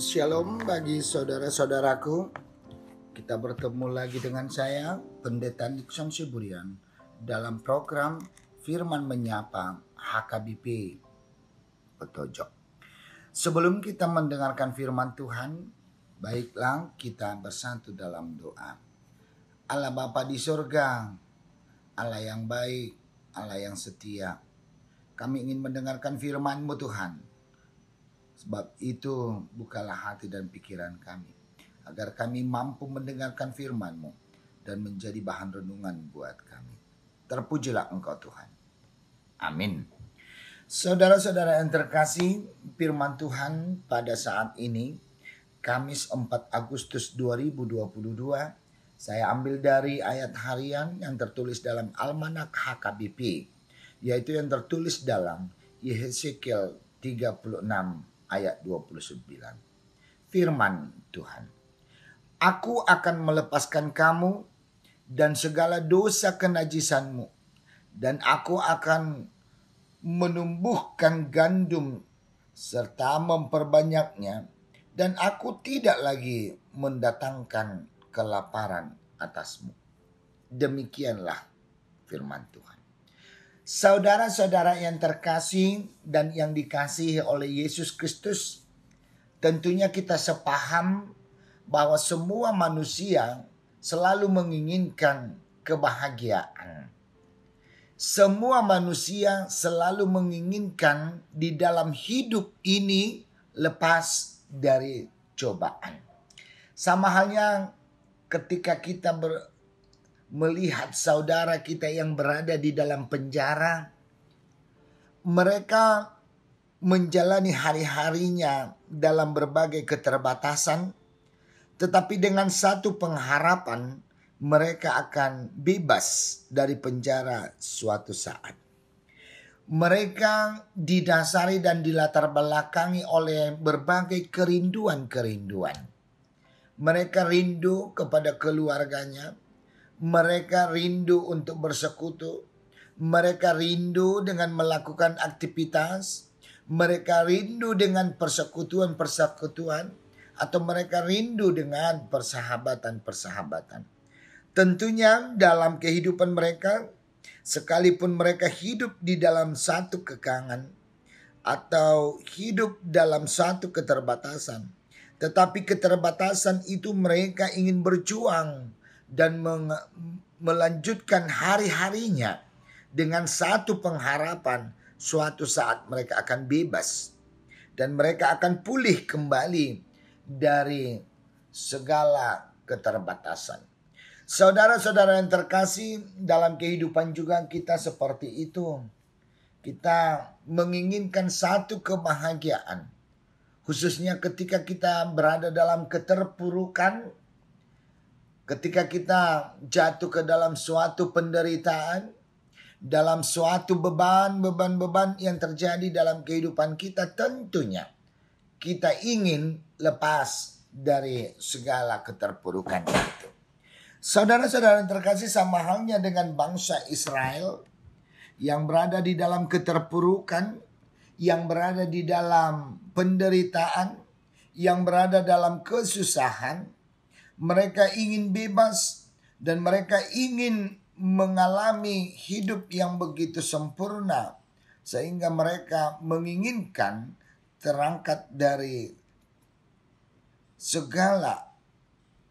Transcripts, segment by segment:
Shalom bagi saudara-saudaraku. Kita bertemu lagi dengan saya, Pendeta Nixon Siburian, dalam program Firman Menyapa HKBP Petojok. Sebelum kita mendengarkan firman Tuhan, baiklah kita bersatu dalam doa. Allah Bapa di surga, Allah yang baik, Allah yang setia. Kami ingin mendengarkan firman-Mu Tuhan Sebab itu bukalah hati dan pikiran kami, agar kami mampu mendengarkan firman-Mu dan menjadi bahan renungan buat kami. Terpujilah Engkau Tuhan. Amin. Saudara-saudara yang terkasih, firman Tuhan pada saat ini, Kamis 4 Agustus 2022, saya ambil dari ayat harian yang tertulis dalam Almanak HKBP, yaitu yang tertulis dalam Yehezekiel 36 ayat 29. Firman Tuhan. Aku akan melepaskan kamu dan segala dosa kenajisanmu dan aku akan menumbuhkan gandum serta memperbanyaknya dan aku tidak lagi mendatangkan kelaparan atasmu. Demikianlah firman Tuhan. Saudara-saudara yang terkasih dan yang dikasihi oleh Yesus Kristus, tentunya kita sepaham bahwa semua manusia selalu menginginkan kebahagiaan. Semua manusia selalu menginginkan di dalam hidup ini lepas dari cobaan. Sama halnya ketika kita ber, melihat saudara kita yang berada di dalam penjara, mereka menjalani hari-harinya dalam berbagai keterbatasan, tetapi dengan satu pengharapan mereka akan bebas dari penjara suatu saat. Mereka didasari dan dilatar belakangi oleh berbagai kerinduan-kerinduan. Mereka rindu kepada keluarganya, mereka rindu untuk bersekutu, mereka rindu dengan melakukan aktivitas, mereka rindu dengan persekutuan-persekutuan, atau mereka rindu dengan persahabatan-persahabatan. Tentunya, dalam kehidupan mereka, sekalipun mereka hidup di dalam satu kekangan atau hidup dalam satu keterbatasan, tetapi keterbatasan itu mereka ingin berjuang dan melanjutkan hari-harinya dengan satu pengharapan suatu saat mereka akan bebas dan mereka akan pulih kembali dari segala keterbatasan. Saudara-saudara yang terkasih, dalam kehidupan juga kita seperti itu. Kita menginginkan satu kebahagiaan, khususnya ketika kita berada dalam keterpurukan Ketika kita jatuh ke dalam suatu penderitaan, dalam suatu beban, beban-beban yang terjadi dalam kehidupan kita, tentunya kita ingin lepas dari segala keterpurukan itu. Saudara-saudara terkasih sama halnya dengan bangsa Israel yang berada di dalam keterpurukan, yang berada di dalam penderitaan, yang berada dalam kesusahan, mereka ingin bebas dan mereka ingin mengalami hidup yang begitu sempurna sehingga mereka menginginkan terangkat dari segala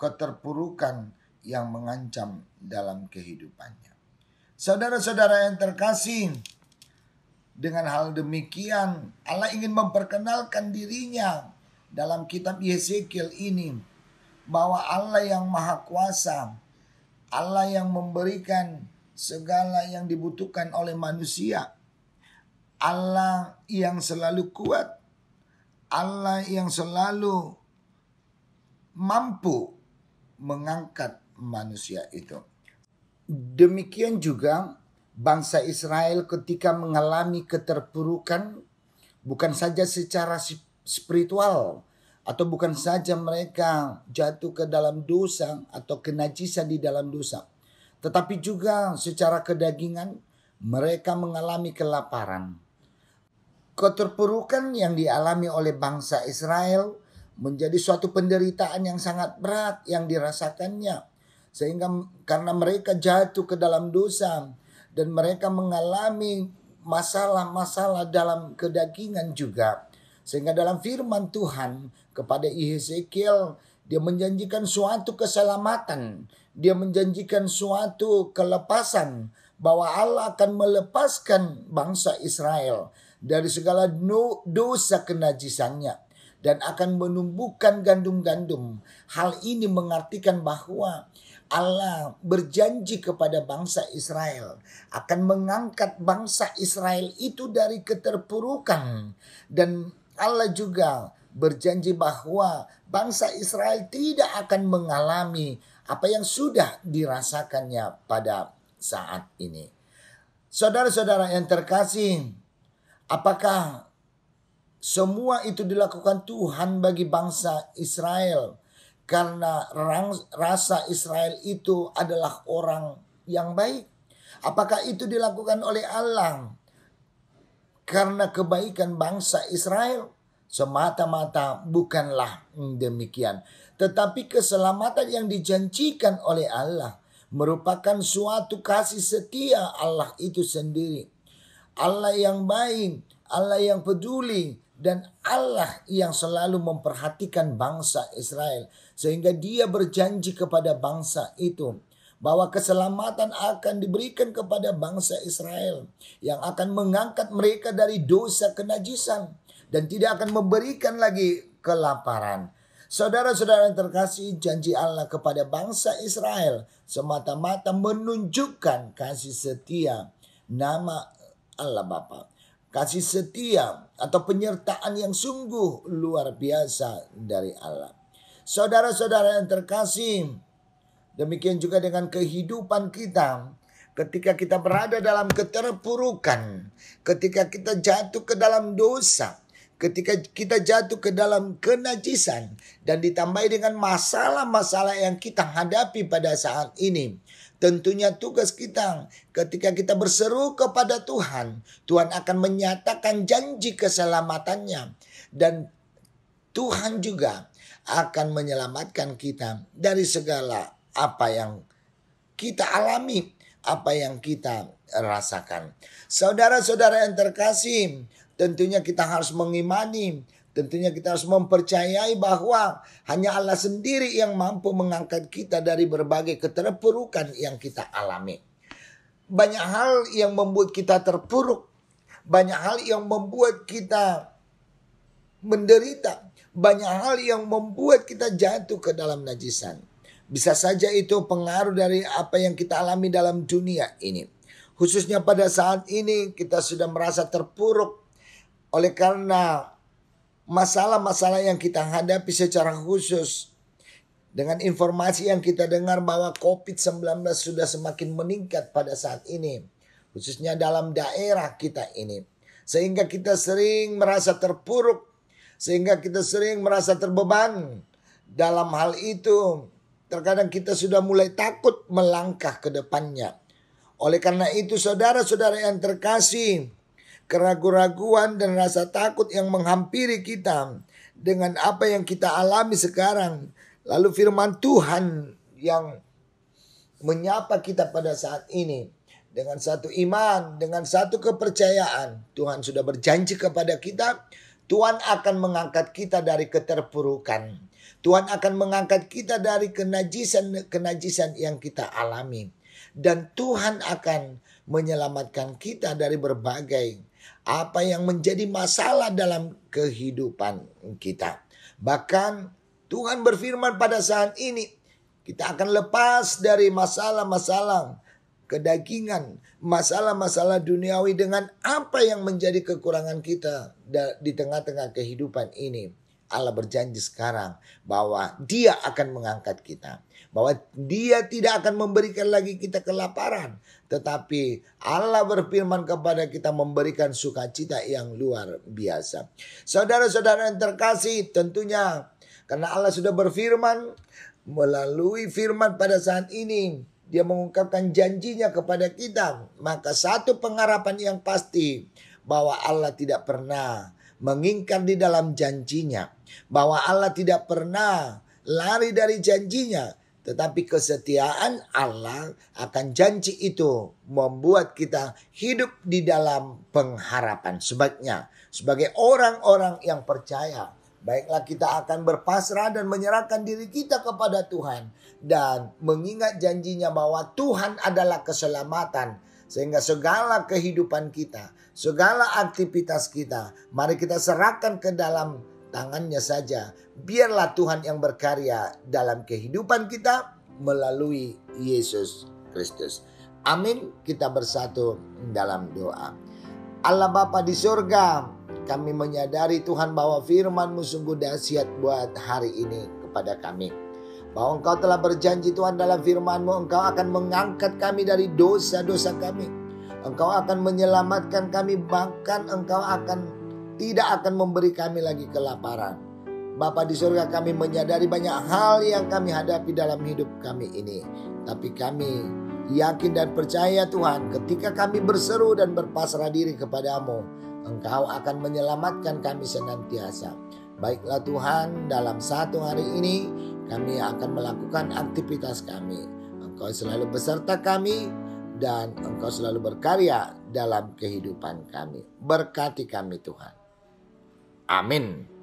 keterpurukan yang mengancam dalam kehidupannya. Saudara-saudara yang terkasih, dengan hal demikian Allah ingin memperkenalkan dirinya dalam kitab Yesekiel ini bahwa Allah yang maha kuasa, Allah yang memberikan segala yang dibutuhkan oleh manusia, Allah yang selalu kuat, Allah yang selalu mampu mengangkat manusia itu. Demikian juga bangsa Israel ketika mengalami keterpurukan bukan saja secara spiritual atau bukan saja mereka jatuh ke dalam dosa atau kenajisan di dalam dosa, tetapi juga secara kedagingan mereka mengalami kelaparan. Keterpurukan yang dialami oleh bangsa Israel menjadi suatu penderitaan yang sangat berat yang dirasakannya, sehingga karena mereka jatuh ke dalam dosa dan mereka mengalami masalah-masalah dalam kedagingan juga sehingga dalam firman Tuhan kepada Ezekiel, dia menjanjikan suatu keselamatan, dia menjanjikan suatu kelepasan bahwa Allah akan melepaskan bangsa Israel dari segala dosa kenajisannya dan akan menumbuhkan gandum-gandum. Hal ini mengartikan bahwa Allah berjanji kepada bangsa Israel akan mengangkat bangsa Israel itu dari keterpurukan dan Allah juga berjanji bahwa bangsa Israel tidak akan mengalami apa yang sudah dirasakannya pada saat ini. Saudara-saudara yang terkasih, apakah semua itu dilakukan Tuhan bagi bangsa Israel? Karena rasa Israel itu adalah orang yang baik. Apakah itu dilakukan oleh Allah? karena kebaikan bangsa Israel semata-mata bukanlah demikian. Tetapi keselamatan yang dijanjikan oleh Allah merupakan suatu kasih setia Allah itu sendiri. Allah yang baik, Allah yang peduli, dan Allah yang selalu memperhatikan bangsa Israel. Sehingga dia berjanji kepada bangsa itu bahwa keselamatan akan diberikan kepada bangsa Israel yang akan mengangkat mereka dari dosa kenajisan dan tidak akan memberikan lagi kelaparan. Saudara-saudara yang terkasih, janji Allah kepada bangsa Israel semata-mata menunjukkan kasih setia nama Allah Bapa. Kasih setia atau penyertaan yang sungguh luar biasa dari Allah. Saudara-saudara yang terkasih, Demikian juga dengan kehidupan kita. Ketika kita berada dalam keterpurukan, ketika kita jatuh ke dalam dosa, ketika kita jatuh ke dalam kenajisan dan ditambah dengan masalah-masalah yang kita hadapi pada saat ini. Tentunya tugas kita ketika kita berseru kepada Tuhan, Tuhan akan menyatakan janji keselamatannya dan Tuhan juga akan menyelamatkan kita dari segala apa yang kita alami, apa yang kita rasakan. Saudara-saudara yang terkasih, tentunya kita harus mengimani, tentunya kita harus mempercayai bahwa hanya Allah sendiri yang mampu mengangkat kita dari berbagai keterpurukan yang kita alami. Banyak hal yang membuat kita terpuruk, banyak hal yang membuat kita menderita, banyak hal yang membuat kita jatuh ke dalam najisan. Bisa saja itu pengaruh dari apa yang kita alami dalam dunia ini. Khususnya pada saat ini kita sudah merasa terpuruk oleh karena masalah-masalah yang kita hadapi secara khusus dengan informasi yang kita dengar bahwa COVID-19 sudah semakin meningkat pada saat ini, khususnya dalam daerah kita ini. Sehingga kita sering merasa terpuruk, sehingga kita sering merasa terbeban. Dalam hal itu, Terkadang kita sudah mulai takut melangkah ke depannya. Oleh karena itu saudara-saudara yang terkasih, keraguan-raguan dan rasa takut yang menghampiri kita dengan apa yang kita alami sekarang. Lalu firman Tuhan yang menyapa kita pada saat ini dengan satu iman, dengan satu kepercayaan. Tuhan sudah berjanji kepada kita Tuhan akan mengangkat kita dari keterpurukan. Tuhan akan mengangkat kita dari kenajisan-kenajisan yang kita alami. Dan Tuhan akan menyelamatkan kita dari berbagai apa yang menjadi masalah dalam kehidupan kita. Bahkan Tuhan berfirman pada saat ini, kita akan lepas dari masalah-masalah kedagingan, masalah-masalah duniawi dengan apa yang menjadi kekurangan kita di tengah-tengah kehidupan ini. Allah berjanji sekarang bahwa Dia akan mengangkat kita, bahwa Dia tidak akan memberikan lagi kita kelaparan, tetapi Allah berfirman kepada kita memberikan sukacita yang luar biasa. Saudara-saudara yang terkasih, tentunya karena Allah sudah berfirman melalui firman pada saat ini dia mengungkapkan janjinya kepada kita. Maka satu pengharapan yang pasti bahwa Allah tidak pernah mengingkar di dalam janjinya, bahwa Allah tidak pernah lari dari janjinya, tetapi kesetiaan Allah akan janji itu membuat kita hidup di dalam pengharapan. Sebaiknya sebagai orang-orang yang percaya Baiklah kita akan berpasrah dan menyerahkan diri kita kepada Tuhan dan mengingat janjinya bahwa Tuhan adalah keselamatan sehingga segala kehidupan kita, segala aktivitas kita, mari kita serahkan ke dalam tangannya saja. Biarlah Tuhan yang berkarya dalam kehidupan kita melalui Yesus Kristus. Amin. Kita bersatu dalam doa. Allah Bapa di surga, kami menyadari Tuhan bahwa firman-Mu sungguh dahsyat buat hari ini kepada kami. Bahwa Engkau telah berjanji Tuhan dalam firman-Mu, Engkau akan mengangkat kami dari dosa-dosa kami. Engkau akan menyelamatkan kami, bahkan Engkau akan tidak akan memberi kami lagi kelaparan. Bapa di surga kami menyadari banyak hal yang kami hadapi dalam hidup kami ini. Tapi kami yakin dan percaya Tuhan ketika kami berseru dan berpasrah diri kepadamu. Engkau akan menyelamatkan kami senantiasa. Baiklah Tuhan, dalam satu hari ini kami akan melakukan aktivitas kami. Engkau selalu beserta kami dan Engkau selalu berkarya dalam kehidupan kami. Berkati kami Tuhan. Amin.